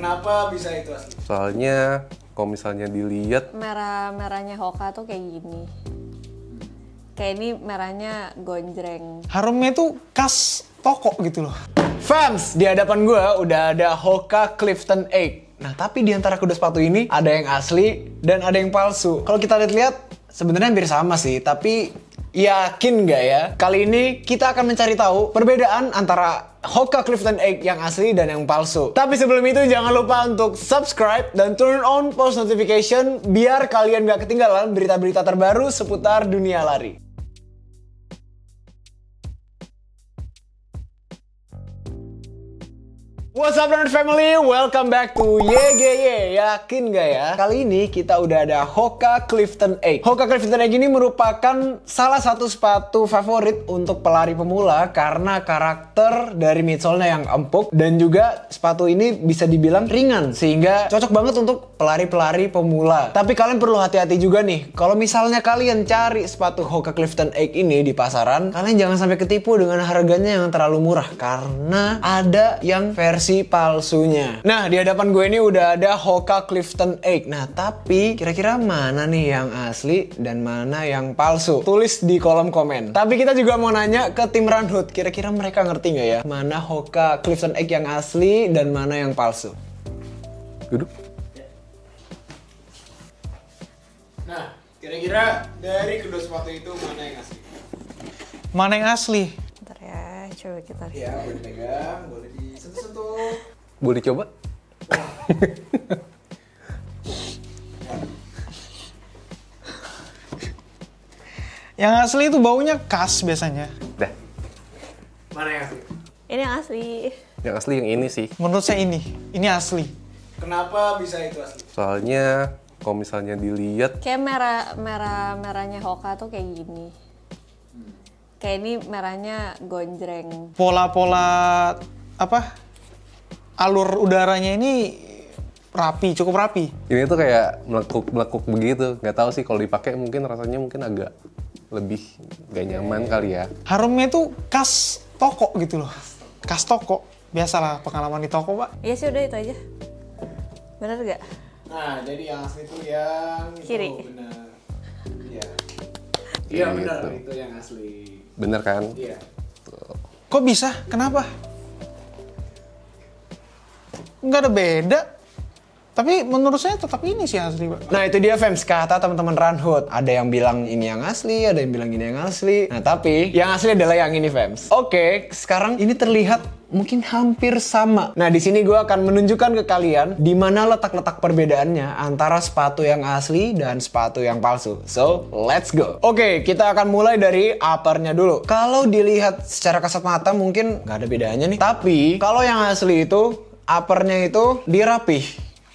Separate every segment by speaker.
Speaker 1: Kenapa bisa itu asli? Soalnya kalau misalnya dilihat merah-merahnya Hoka tuh kayak gini. Kayak ini merahnya gonjreng. Harumnya tuh khas toko gitu loh. Fans, di hadapan gue udah ada Hoka Clifton Egg. Nah, tapi di antara kedua sepatu ini ada yang asli dan ada yang palsu. Kalau kita lihat-lihat, sebenarnya hampir sama sih, tapi Yakin nggak ya? Kali ini kita akan mencari tahu perbedaan antara Hoka Clifton Egg yang asli dan yang palsu. Tapi sebelum itu jangan lupa untuk subscribe dan turn on post notification biar kalian nggak ketinggalan berita-berita terbaru seputar dunia lari. What's up Runner Family? Welcome back to YGY. Yakin gak ya? Kali ini kita udah ada Hoka Clifton Egg. Hoka Clifton Egg ini merupakan salah satu sepatu favorit untuk pelari pemula karena karakter dari midsole-nya yang empuk dan juga sepatu ini bisa dibilang ringan sehingga cocok banget untuk pelari-pelari pemula. Tapi kalian perlu hati-hati juga nih. Kalau misalnya kalian cari sepatu Hoka Clifton Egg ini di pasaran, kalian jangan sampai ketipu dengan harganya yang terlalu murah karena ada yang versi versi palsunya. Nah, di hadapan gue ini udah ada Hoka Clifton Egg. Nah, tapi kira-kira mana nih yang asli dan mana yang palsu? Tulis di kolom komen. Tapi kita juga mau nanya ke tim Hood. kira-kira mereka ngerti nggak ya? Mana Hoka Clifton Egg yang asli dan mana yang palsu? Duduk. Nah, kira-kira dari kedua sepatu itu mana yang asli? Mana yang asli? boleh coba kita ya boleh pegang boleh disentuh-sentuh boleh coba Yang asli itu baunya khas biasanya. Dah. Mana yang asli? Ini yang asli. Yang asli yang ini sih. Menurut saya ini. Ini asli. Kenapa bisa itu asli? Soalnya kalau misalnya dilihat kayak merah merah merahnya hoka tuh kayak gini kayak ini merahnya gonjreng. Pola-pola apa? Alur udaranya ini rapi, cukup rapi. Ini tuh kayak melekuk-melekuk begitu. Gak tahu sih kalau dipakai mungkin rasanya mungkin agak lebih gak iya, nyaman iya. kali ya. Harumnya tuh khas toko gitu loh. Khas toko. Biasalah pengalaman di toko, Pak. Iya sih udah itu aja. Bener gak? Nah, jadi yang asli tuh yang kiri. Iya. Iya benar gitu. itu yang asli. Bener kan? Iya. Kok bisa? Kenapa? Nggak ada beda. Tapi menurut saya tetap ini sih asli. Nah itu dia fans kata teman-teman Runhood. Ada yang bilang ini yang asli, ada yang bilang ini yang asli. Nah tapi yang asli adalah yang ini fans. Oke, sekarang ini terlihat mungkin hampir sama. Nah, di sini gue akan menunjukkan ke kalian di mana letak-letak perbedaannya antara sepatu yang asli dan sepatu yang palsu. So, let's go. Oke, okay, kita akan mulai dari uppernya dulu. Kalau dilihat secara kasat mata mungkin nggak ada bedanya nih. Tapi, kalau yang asli itu, uppernya itu dirapih.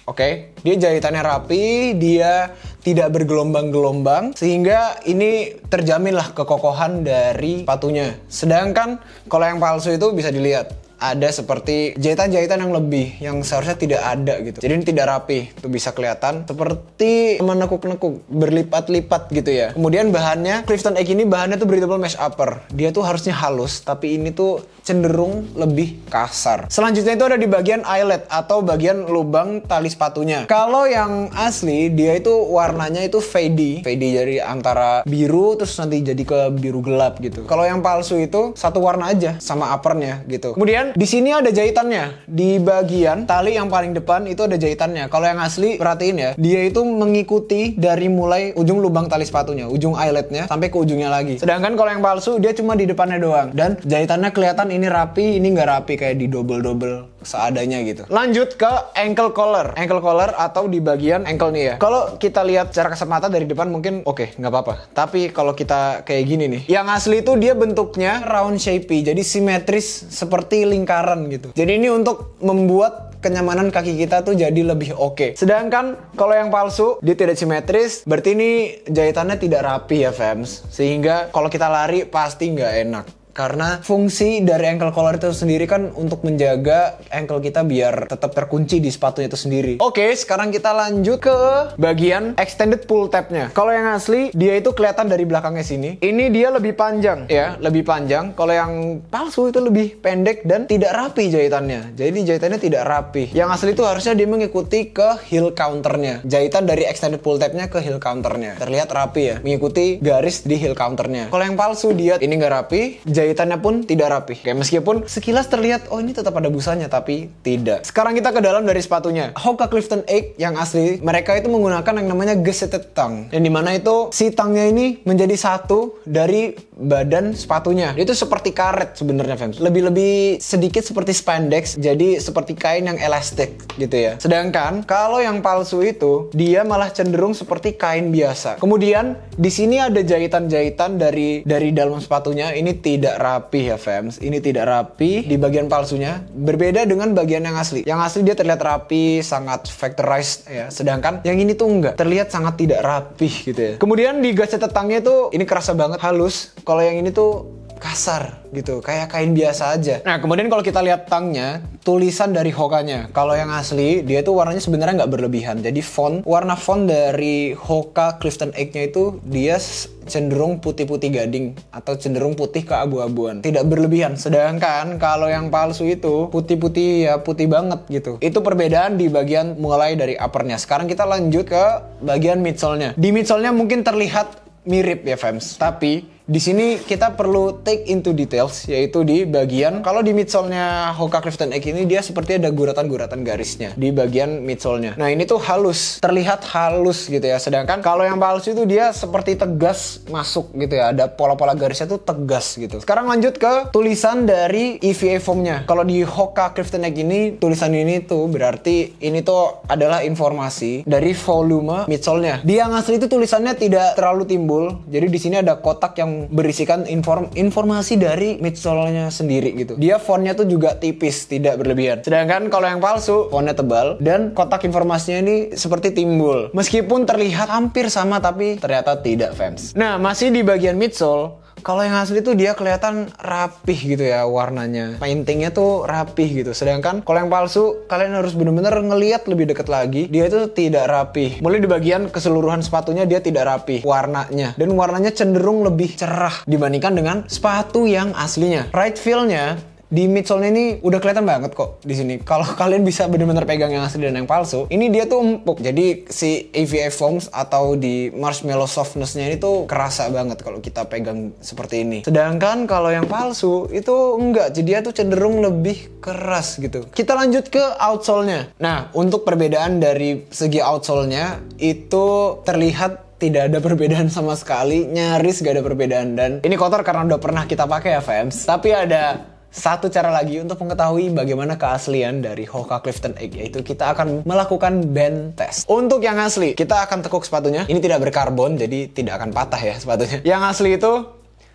Speaker 1: Oke, okay? dia jahitannya rapi, dia tidak bergelombang-gelombang sehingga ini terjaminlah kekokohan dari sepatunya. Sedangkan kalau yang palsu itu bisa dilihat ada seperti jahitan-jahitan yang lebih yang seharusnya tidak ada gitu. Jadi ini tidak rapi, tuh bisa kelihatan seperti menekuk-nekuk, berlipat-lipat gitu ya. Kemudian bahannya Clifton Egg ini bahannya tuh breathable mesh upper. Dia tuh harusnya halus, tapi ini tuh cenderung lebih kasar. Selanjutnya itu ada di bagian eyelet atau bagian lubang tali sepatunya. Kalau yang asli dia itu warnanya itu fadey, fadey jadi antara biru terus nanti jadi ke biru gelap gitu. Kalau yang palsu itu satu warna aja sama uppernya gitu. Kemudian Kemudian di sini ada jahitannya. Di bagian tali yang paling depan itu ada jahitannya. Kalau yang asli perhatiin ya, dia itu mengikuti dari mulai ujung lubang tali sepatunya, ujung eyeletnya sampai ke ujungnya lagi. Sedangkan kalau yang palsu dia cuma di depannya doang dan jahitannya kelihatan ini rapi, ini nggak rapi kayak di double-double seadanya gitu. Lanjut ke ankle collar. Ankle collar atau di bagian ankle nih ya. Kalau kita lihat cara kesempatan dari depan mungkin oke, okay, nggak apa-apa. Tapi kalau kita kayak gini nih, yang asli itu dia bentuknya round shapey, jadi simetris seperti lingkaran gitu. Jadi ini untuk membuat kenyamanan kaki kita tuh jadi lebih oke. Okay. Sedangkan kalau yang palsu dia tidak simetris, berarti ini jahitannya tidak rapi ya, fans, Sehingga kalau kita lari pasti nggak enak karena fungsi dari ankle collar itu sendiri kan untuk menjaga ankle kita biar tetap terkunci di sepatunya itu sendiri. Oke, sekarang kita lanjut ke bagian extended pull tabnya. Kalau yang asli dia itu kelihatan dari belakangnya sini. Ini dia lebih panjang ya, lebih panjang. Kalau yang palsu itu lebih pendek dan tidak rapi jahitannya. Jadi jahitannya tidak rapi. Yang asli itu harusnya dia mengikuti ke heel counternya. Jahitan dari extended pull tabnya ke heel counternya. Terlihat rapi ya, mengikuti garis di heel counternya. Kalau yang palsu dia ini nggak rapi, jahitannya jahitannya pun tidak rapi. Kayak meskipun sekilas terlihat oh ini tetap ada busanya tapi tidak. Sekarang kita ke dalam dari sepatunya. Hoka Clifton 8 yang asli mereka itu menggunakan yang namanya gesetet tang. Yang dimana itu si tangnya ini menjadi satu dari badan sepatunya. Itu seperti karet sebenarnya fans. Lebih-lebih sedikit seperti spandex jadi seperti kain yang elastik gitu ya. Sedangkan kalau yang palsu itu dia malah cenderung seperti kain biasa. Kemudian di sini ada jahitan-jahitan dari dari dalam sepatunya ini tidak rapi ya fans. ini tidak rapi di bagian palsunya berbeda dengan bagian yang asli yang asli dia terlihat rapi sangat factorized ya sedangkan yang ini tuh enggak terlihat sangat tidak rapi gitu ya kemudian di gas tetangnya tuh ini kerasa banget halus kalau yang ini tuh kasar gitu, kayak kain biasa aja. Nah kemudian kalau kita lihat tangnya, tulisan dari Hokanya. Kalau yang asli, dia itu warnanya sebenarnya nggak berlebihan. Jadi font, warna font dari Hoka Clifton Egg-nya itu dia cenderung putih-putih gading atau cenderung putih ke abu-abuan. Tidak berlebihan. Sedangkan kalau yang palsu itu putih-putih ya putih banget gitu. Itu perbedaan di bagian mulai dari uppernya. Sekarang kita lanjut ke bagian midsole-nya. Di midsole-nya mungkin terlihat mirip ya fans, tapi di sini kita perlu take into details yaitu di bagian kalau di midsole-nya Hoka Clifton X ini dia seperti ada guratan-guratan garisnya di bagian midsole-nya. Nah, ini tuh halus, terlihat halus gitu ya. Sedangkan kalau yang palsu itu dia seperti tegas masuk gitu ya. Ada pola-pola garisnya tuh tegas gitu. Sekarang lanjut ke tulisan dari EVA foam-nya. Kalau di Hoka Clifton X ini tulisan ini tuh berarti ini tuh adalah informasi dari volume midsole-nya. Di yang asli itu tulisannya tidak terlalu timbul. Jadi di sini ada kotak yang berisikan inform informasi dari midsole-nya sendiri gitu. Dia fontnya tuh juga tipis, tidak berlebihan. Sedangkan kalau yang palsu, fontnya tebal dan kotak informasinya ini seperti timbul. Meskipun terlihat hampir sama tapi ternyata tidak fans. Nah, masih di bagian midsole kalau yang asli tuh dia kelihatan rapih gitu ya warnanya. Paintingnya tuh rapih gitu. Sedangkan kalau yang palsu kalian harus bener-bener ngeliat lebih deket lagi. Dia itu tidak rapih. Mulai di bagian keseluruhan sepatunya dia tidak rapih warnanya. Dan warnanya cenderung lebih cerah dibandingkan dengan sepatu yang aslinya. Right feel-nya di midsole ini udah kelihatan banget kok di sini. Kalau kalian bisa benar-benar pegang yang asli dan yang palsu, ini dia tuh empuk. Jadi si AVA foams atau di marshmallow softnessnya ini tuh kerasa banget kalau kita pegang seperti ini. Sedangkan kalau yang palsu itu enggak, jadi dia tuh cenderung lebih keras gitu. Kita lanjut ke outsole-nya. Nah, untuk perbedaan dari segi outsole-nya itu terlihat tidak ada perbedaan sama sekali, nyaris gak ada perbedaan dan ini kotor karena udah pernah kita pakai ya, fans. Tapi ada satu cara lagi untuk mengetahui bagaimana keaslian dari Hoka Clifton Egg yaitu kita akan melakukan band test. Untuk yang asli, kita akan tekuk sepatunya. Ini tidak berkarbon jadi tidak akan patah ya sepatunya. Yang asli itu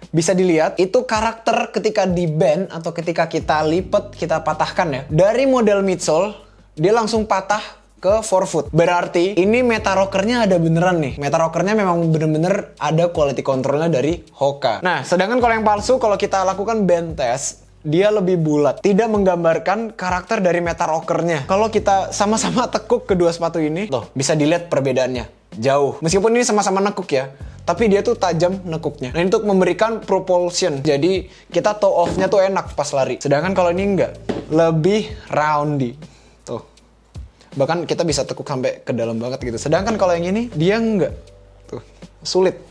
Speaker 1: bisa dilihat itu karakter ketika di band atau ketika kita lipet kita patahkan ya. Dari model midsole dia langsung patah ke forefoot. Berarti ini meta rockernya ada beneran nih. Meta rockernya memang bener-bener ada quality controlnya dari Hoka. Nah, sedangkan kalau yang palsu, kalau kita lakukan band test, dia lebih bulat, tidak menggambarkan karakter dari meta rockernya. Kalau kita sama-sama tekuk kedua sepatu ini, tuh bisa dilihat perbedaannya jauh. Meskipun ini sama-sama nekuk ya, tapi dia tuh tajam nekuknya. Nah, untuk memberikan propulsion. Jadi kita toe off-nya tuh enak pas lari. Sedangkan kalau ini enggak, lebih roundy. Tuh. Bahkan kita bisa tekuk sampai ke dalam banget gitu. Sedangkan kalau yang ini dia enggak. Tuh, sulit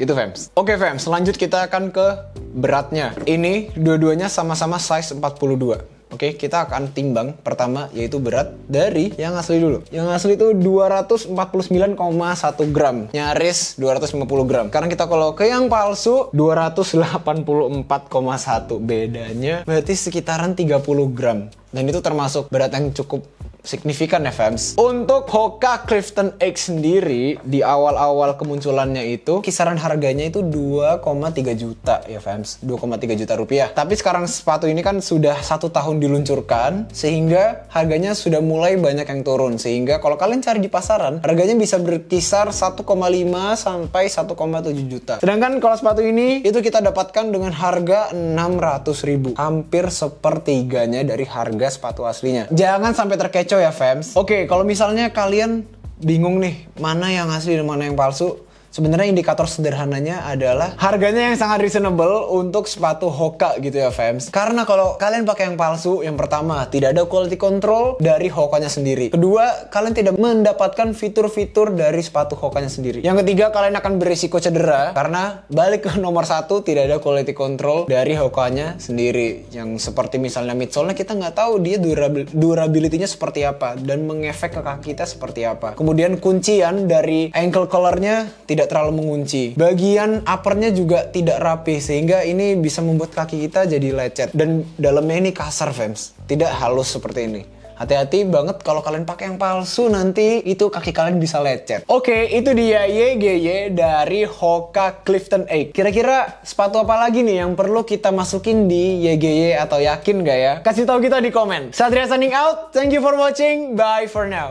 Speaker 1: Gitu fans. Oke fans, lanjut kita akan ke beratnya. Ini dua-duanya sama-sama size 42. Oke, okay, kita akan timbang pertama yaitu berat dari yang asli dulu. Yang asli itu 249,1 gram, nyaris 250 gram. Karena kita kalau ke yang palsu 284,1 bedanya berarti sekitaran 30 gram. Dan itu termasuk berat yang cukup signifikan ya fans. Untuk Hoka Clifton X sendiri di awal-awal kemunculannya itu kisaran harganya itu 2,3 juta ya fans, 2,3 juta rupiah. Tapi sekarang sepatu ini kan sudah satu tahun diluncurkan sehingga harganya sudah mulai banyak yang turun sehingga kalau kalian cari di pasaran harganya bisa berkisar 1,5 sampai 1,7 juta. Sedangkan kalau sepatu ini itu kita dapatkan dengan harga 600 ribu, hampir sepertiganya dari harga sepatu aslinya. Jangan sampai terkecoh kecoh ya fans. Oke, okay, kalau misalnya kalian bingung nih mana yang asli dan mana yang palsu, Sebenarnya indikator sederhananya adalah harganya yang sangat reasonable untuk sepatu Hoka gitu ya fans. Karena kalau kalian pakai yang palsu, yang pertama tidak ada quality control dari Hokanya sendiri. Kedua, kalian tidak mendapatkan fitur-fitur dari sepatu Hokanya sendiri. Yang ketiga, kalian akan berisiko cedera karena balik ke nomor satu tidak ada quality control dari Hokanya sendiri. Yang seperti misalnya midsole kita nggak tahu dia durabil durability-nya seperti apa dan mengefek ke kaki kita seperti apa. Kemudian kuncian dari ankle collar-nya tidak tidak terlalu mengunci. Bagian uppernya juga tidak rapi sehingga ini bisa membuat kaki kita jadi lecet dan dalamnya ini kasar fans, tidak halus seperti ini. Hati-hati banget kalau kalian pakai yang palsu nanti itu kaki kalian bisa lecet. Oke, okay, itu dia YGY dari Hoka Clifton eight Kira-kira sepatu apa lagi nih yang perlu kita masukin di YGY atau yakin gak ya? Kasih tahu kita di komen. Satria signing out. Thank you for watching. Bye for now.